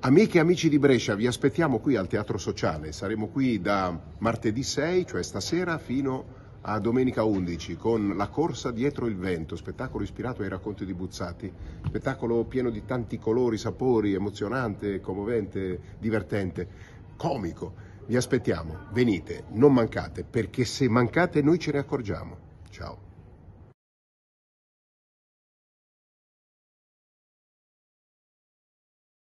Amiche e amici di Brescia, vi aspettiamo qui al Teatro Sociale. Saremo qui da martedì 6, cioè stasera, fino a domenica 11 con La corsa dietro il vento, spettacolo ispirato ai racconti di Buzzati, spettacolo pieno di tanti colori, sapori, emozionante, commovente, divertente, comico. Vi aspettiamo, venite, non mancate, perché se mancate noi ce ne accorgiamo. Ciao.